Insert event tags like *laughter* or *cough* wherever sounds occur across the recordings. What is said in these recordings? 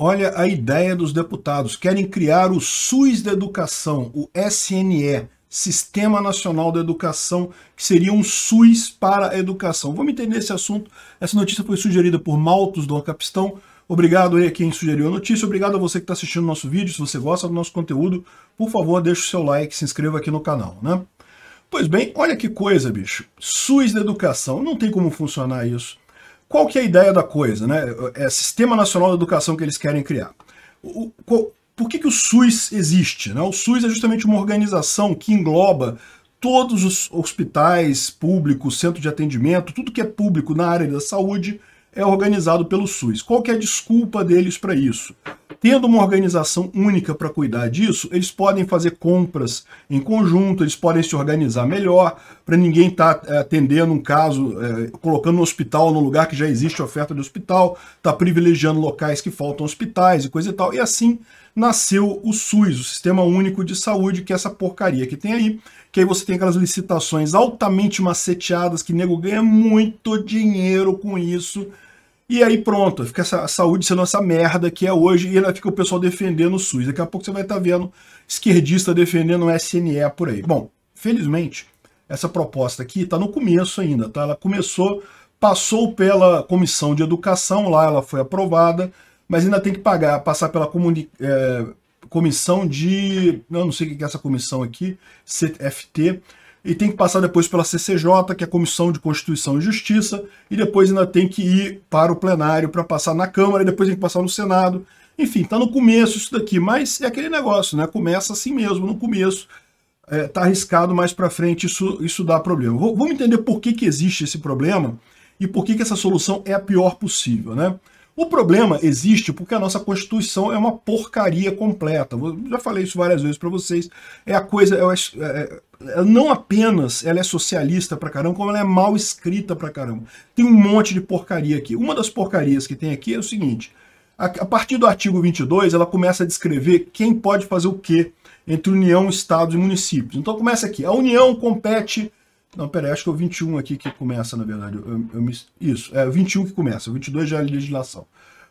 Olha a ideia dos deputados. Querem criar o SUS da Educação, o SNE, Sistema Nacional da Educação, que seria um SUS para a educação. Vamos entender esse assunto. Essa notícia foi sugerida por Maltos do Capistão. Obrigado aí a quem sugeriu a notícia, obrigado a você que está assistindo o nosso vídeo. Se você gosta do nosso conteúdo, por favor, deixe o seu like, se inscreva aqui no canal, né? Pois bem, olha que coisa, bicho. SUS da educação, não tem como funcionar isso. Qual que é a ideia da coisa? Né? É Sistema Nacional de Educação que eles querem criar. O, qual, por que, que o SUS existe? Né? O SUS é justamente uma organização que engloba todos os hospitais públicos, centro de atendimento, tudo que é público na área da saúde é organizado pelo SUS. Qual que é a desculpa deles para isso? Tendo uma organização única para cuidar disso, eles podem fazer compras em conjunto, eles podem se organizar melhor, para ninguém estar tá eh, atendendo um caso, é, colocando um hospital no lugar que já existe oferta de hospital, está privilegiando locais que faltam hospitais e coisa e tal. E assim nasceu o SUS, o Sistema Único de Saúde, que é essa porcaria que tem aí, que aí você tem aquelas licitações altamente maceteadas, que nego ganha muito dinheiro com isso, e aí pronto, fica essa saúde sendo essa merda que é hoje, e ainda fica o pessoal defendendo o SUS. Daqui a pouco você vai estar tá vendo esquerdista defendendo o SNE por aí. Bom, felizmente, essa proposta aqui está no começo ainda, tá? Ela começou, passou pela comissão de educação, lá ela foi aprovada, mas ainda tem que pagar, passar pela é, comissão de. Eu não sei o que é essa comissão aqui, CFT, e tem que passar depois pela CCJ, que é a Comissão de Constituição e Justiça, e depois ainda tem que ir para o plenário para passar na Câmara, e depois tem que passar no Senado. Enfim, está no começo isso daqui, mas é aquele negócio, né? Começa assim mesmo, no começo. Está é, tá arriscado mais para frente, isso, isso dá problema. vamos entender por que, que existe esse problema e por que, que essa solução é a pior possível, né? O problema existe porque a nossa Constituição é uma porcaria completa. Eu já falei isso várias vezes para vocês. É a coisa. É, é, não apenas ela é socialista pra caramba, como ela é mal escrita pra caramba. Tem um monte de porcaria aqui. Uma das porcarias que tem aqui é o seguinte: a, a partir do artigo 22, ela começa a descrever quem pode fazer o quê entre União, Estados e municípios. Então começa aqui. A União compete não, peraí, acho que é o 21 aqui que começa, na verdade. Eu, eu me... Isso, é o 21 que começa, o 22 já é legislação.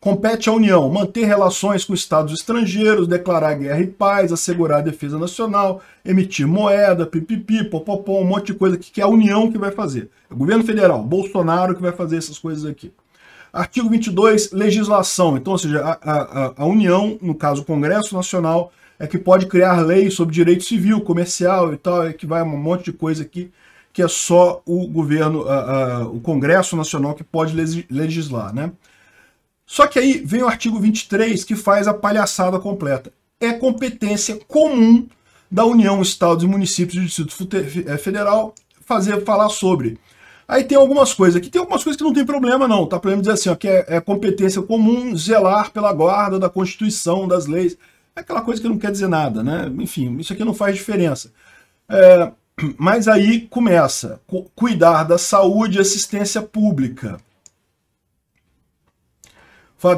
Compete à União manter relações com estados estrangeiros, declarar guerra e paz, assegurar a defesa nacional, emitir moeda, pipipi, popopom, um monte de coisa que, que é a União que vai fazer. É o governo federal, Bolsonaro que vai fazer essas coisas aqui. Artigo 22, legislação. Então, ou seja, a, a, a União, no caso o Congresso Nacional, é que pode criar leis sobre direito civil, comercial e tal, é que vai um monte de coisa aqui que é só o governo, o Congresso Nacional que pode legislar, né? Só que aí vem o artigo 23 que faz a palhaçada completa. É competência comum da União, Estados e Municípios e Distrito é, Federal fazer falar sobre. Aí tem algumas coisas aqui, tem algumas coisas que não tem problema não, tá? Problema dizer assim, ó, que é, é competência comum zelar pela guarda da Constituição, das leis. É aquela coisa que não quer dizer nada, né? Enfim, isso aqui não faz diferença. É, *clears throat* Mas aí começa cu cuidar da saúde e assistência pública.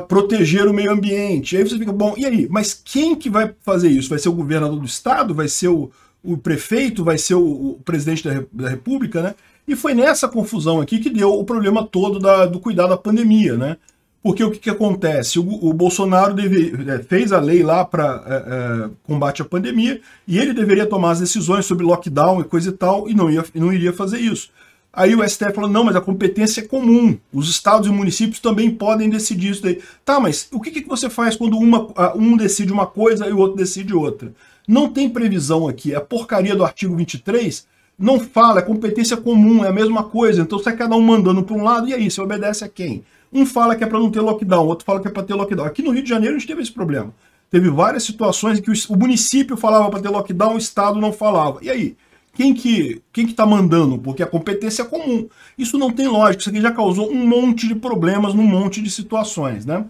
proteger o meio ambiente. Aí você fica, bom, e aí? Mas quem que vai fazer isso? Vai ser o governador do estado? Vai ser o, o prefeito? Vai ser o, o presidente da, da, república, né? E foi nessa confusão aqui que deu o problema todo da, do cuidado da pandemia, né? Porque o que, que acontece? O, o Bolsonaro deve, é, fez a lei lá para é, é, combate à pandemia e ele deveria tomar as decisões sobre lockdown e coisa e tal, e não, ia, não iria fazer isso. Aí o STF falou, não, mas a competência é comum. Os estados e municípios também podem decidir isso daí. Tá, mas o que, que você faz quando uma, um decide uma coisa e o outro decide outra? Não tem previsão aqui. A é porcaria do artigo 23 não fala, é competência comum, é a mesma coisa. Então sai cada um mandando para um lado, e aí, você obedece a quem? Um fala que é para não ter lockdown, outro fala que é para ter lockdown. Aqui no Rio de Janeiro a gente teve esse problema. Teve várias situações em que o município falava para ter lockdown, o Estado não falava. E aí? Quem que quem que tá mandando? Porque a competência é comum. Isso não tem lógica. Isso aqui já causou um monte de problemas num monte de situações, né?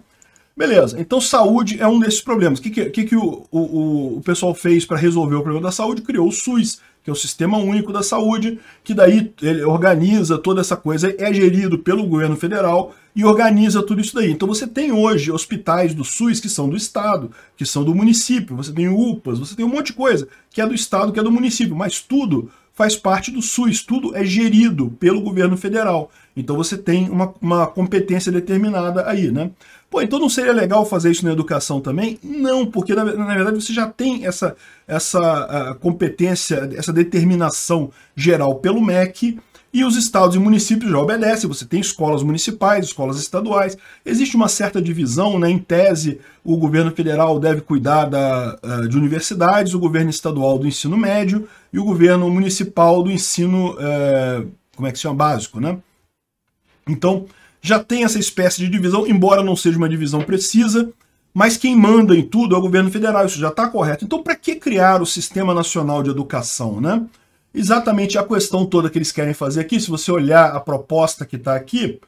Beleza, então saúde é um desses problemas. O que, que, que, o, o, o pessoal fez para resolver o problema da saúde? Criou o SUS, que é o Sistema Único da Saúde, que daí ele organiza toda essa coisa, é gerido pelo governo federal e organiza tudo isso daí. Então você tem hoje hospitais do SUS que são do estado, que são do município, você tem UPAs, você tem um monte de coisa que é do estado, que é do município, mas tudo faz parte do SUS, tudo é gerido pelo governo federal. Então você tem uma, uma competência determinada aí, né? Pô, então não seria legal fazer isso na educação também? Não, porque na, na verdade você já tem essa, essa ah, competência, essa determinação geral pelo MEC, e os estados e municípios já obedecem, você tem escolas municipais, escolas estaduais, existe uma certa divisão, né? em tese, o governo federal deve cuidar da, eh, de universidades, o governo estadual do ensino médio e o governo municipal do ensino, é, como é que se chama, básico, né? Então, já tem essa espécie de divisão, embora não seja uma divisão precisa, mas quem manda em tudo é o governo federal, isso já está correto. Então, para que criar o Sistema Nacional de Educação, né? Exatamente a questão toda que eles querem fazer aqui, se você olhar a proposta que está aqui,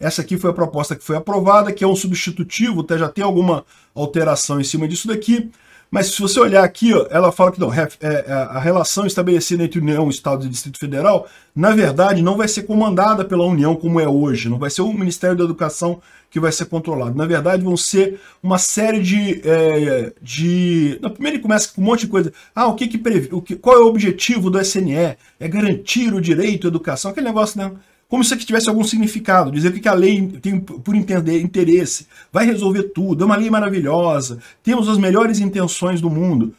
essa aqui foi a proposta que foi aprovada, que é um substitutivo, até tá? já tem alguma alteração em cima disso daqui, mas se você olhar aqui, ó, ela fala que não, é, é, a relação estabelecida entre União, Estado e Distrito Federal, na verdade, não vai ser comandada pela União como é hoje, não vai ser o Ministério da Educação que vai ser controlado. Na verdade, vão ser uma série de... É, de... Primeiro ele começa com um monte de coisa. Ah, o que que previ... o que... qual é o objetivo do SNE? É garantir o direito à educação, aquele negócio, né? como se tivesse algum significado, dizer que a lei tem por entender interesse, vai resolver tudo, é uma lei maravilhosa, temos as melhores intenções do mundo.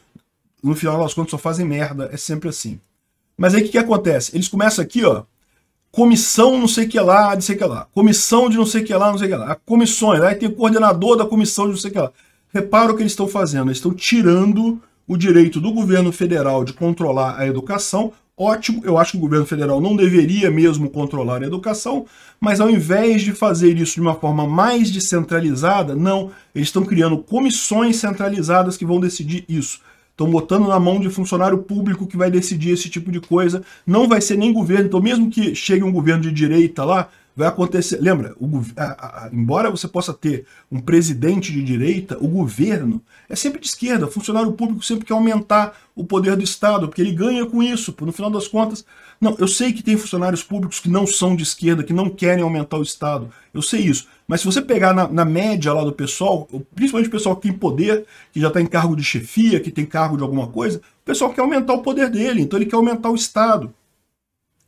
No final das contas só fazem merda, é sempre assim. Mas aí o que, que, acontece? Eles começam aqui, ó, comissão não sei que lá, de sei que lá, comissão de não sei que lá, não sei que lá, comissões, aí tem o coordenador da comissão de não sei que lá. Repara o que eles estão fazendo, eles estão tirando o direito do governo federal de controlar a educação ótimo. Eu acho que o governo federal não deveria mesmo controlar a educação, mas ao invés de fazer isso de uma forma mais descentralizada, não, eles estão criando comissões centralizadas que vão decidir isso. Estão botando na mão de funcionário público que vai decidir esse tipo de coisa. Não vai ser nem governo. Então, mesmo que chegue um governo de direita lá, vai acontecer. Lembra, o, a, a, embora você possa ter um presidente de direita, o governo é sempre de esquerda. O funcionário público sempre quer aumentar o poder do Estado, porque ele ganha com isso. No final das contas, não, eu sei que tem funcionários públicos que não são de esquerda, que não querem aumentar o Estado. Eu sei isso. Mas se você pegar na, na média lá do pessoal, principalmente o pessoal que tem poder, que já está em cargo de chefia, que tem cargo de alguma coisa, o pessoal quer aumentar o poder dele, então ele quer aumentar o Estado.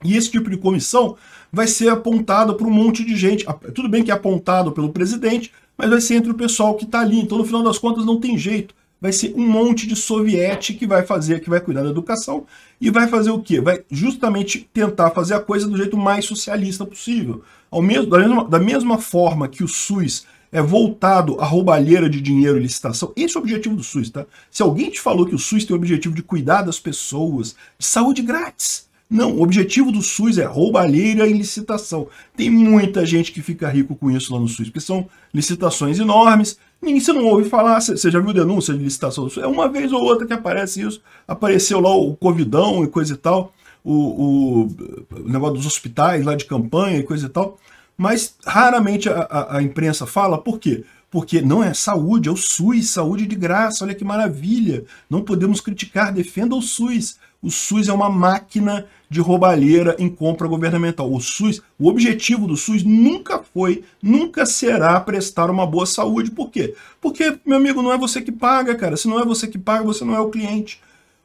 E esse tipo de comissão vai ser apontado para um monte de gente. Tudo bem que é apontado pelo presidente, mas vai ser entre o pessoal que está ali. Então, no final das contas, não tem jeito. Vai ser um monte de soviete que vai fazer, que vai cuidar da educação e vai fazer o quê? Vai justamente tentar fazer a coisa do jeito mais socialista possível. Ao mesmo, da, mesma, da mesma forma que o SUS é voltado à roubalheira de dinheiro e licitação. Esse é o objetivo do SUS, tá? Se alguém te falou que o SUS tem o objetivo de cuidar das pessoas, de saúde grátis, não, o objetivo do SUS é roubalheira em licitação. Tem muita gente que fica rico com isso lá no SUS, porque são licitações enormes. Ninguém, você não ouve falar, você já viu denúncia de licitação do SUS? É uma vez ou outra que aparece isso. Apareceu lá o Covidão e coisa e tal, o, o negócio dos hospitais lá de campanha e coisa e tal. Mas raramente a, a, a imprensa fala, por quê? porque não é saúde, é o SUS, saúde de graça, olha que maravilha. Não podemos criticar, defenda o SUS. O SUS é uma máquina de roubalheira em compra governamental. O SUS, o objetivo do SUS nunca foi, nunca será prestar uma boa saúde. Por quê? Porque, meu amigo, não é você que paga, cara. Se não é você que paga, você não é o cliente.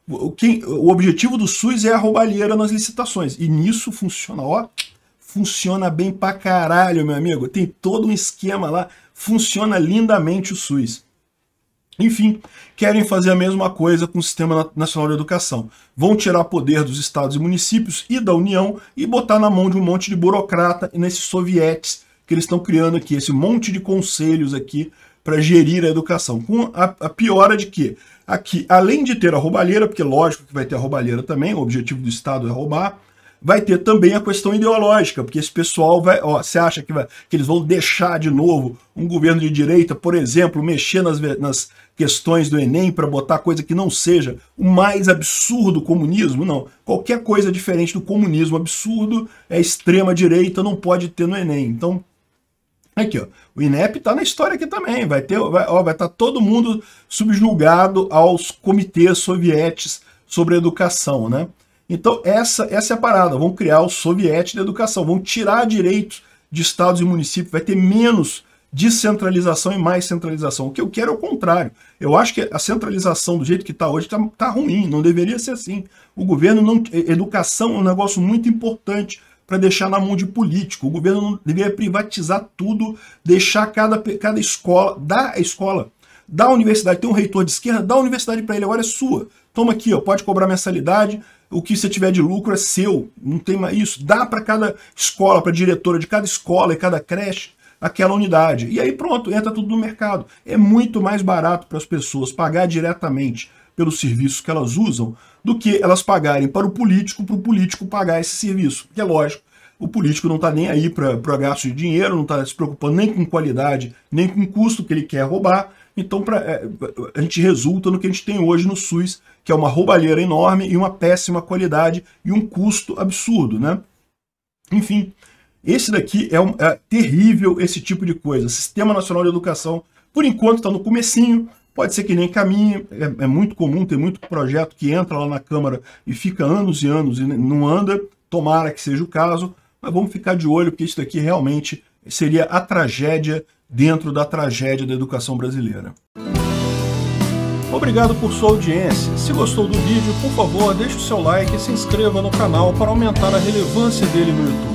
O, quem, o objetivo do SUS é a roubalheira nas licitações. E nisso funciona, ó, funciona bem pra caralho, meu amigo. Tem todo um esquema lá, funciona lindamente o SUS. Enfim, querem fazer a mesma coisa com o Sistema Nacional de Educação. Vão tirar poder dos estados e municípios e da União e botar na mão de um monte de burocrata e nesses sovietes que eles estão criando aqui, esse monte de conselhos aqui para gerir a educação. Com a, a piora de que aqui, além de ter a roubalheira, porque lógico que vai ter a roubalheira também, o objetivo do Estado é roubar, vai ter também a questão ideológica, porque esse pessoal vai, ó, você acha que, vai, que eles vão deixar de novo um governo de direita, por exemplo, mexer nas, nas questões do Enem para botar coisa que não seja o mais absurdo comunismo, não. Qualquer coisa diferente do comunismo absurdo é extrema-direita, não pode ter no Enem. Então, aqui, ó, o INEP está na história aqui também. Vai ter, vai estar vai tá todo mundo subjugado aos comitês sovietes sobre educação, né? Então, essa, essa é a parada. Vão criar o soviete da educação, vão tirar direitos de estados e municípios, vai ter menos descentralização e mais centralização. O que eu quero é o contrário. Eu acho que a centralização do jeito que está hoje está tá ruim, não deveria ser assim. O governo não. Educação é um negócio muito importante para deixar na mão de político. O governo não deveria privatizar tudo, deixar cada, cada escola, dar a escola, dar a universidade. Tem um reitor de esquerda, dá a universidade para ele, agora é sua. Toma aqui, ó, pode cobrar mensalidade, o que você tiver de lucro é seu. Não tem mais isso. Dá para cada escola, para diretora de cada escola e cada creche aquela unidade. E aí pronto, entra tudo no mercado. É muito mais barato para as pessoas pagar diretamente pelos serviços que elas usam do que elas pagarem para o político, para o político pagar esse serviço. Que é lógico, o político não está nem aí para gasto de dinheiro, não está se preocupando nem com qualidade, nem com custo que ele quer roubar. Então pra, é, a gente resulta no que a gente tem hoje no SUS, que é uma roubalheira enorme e uma péssima qualidade e um custo absurdo, né? Enfim, esse daqui é, um, é terrível esse tipo de coisa. Sistema Nacional de Educação, por enquanto, está no comecinho, Pode ser que nem caminhe, é, é, muito comum, ter muito projeto que entra lá na Câmara e fica anos e anos e não anda, tomara que seja o caso, mas vamos ficar de olho, porque isso daqui realmente seria a tragédia dentro da tragédia da educação brasileira. Obrigado por sua audiência. Se gostou do vídeo, por favor, deixe o seu like e se inscreva no canal para aumentar a relevância dele no YouTube.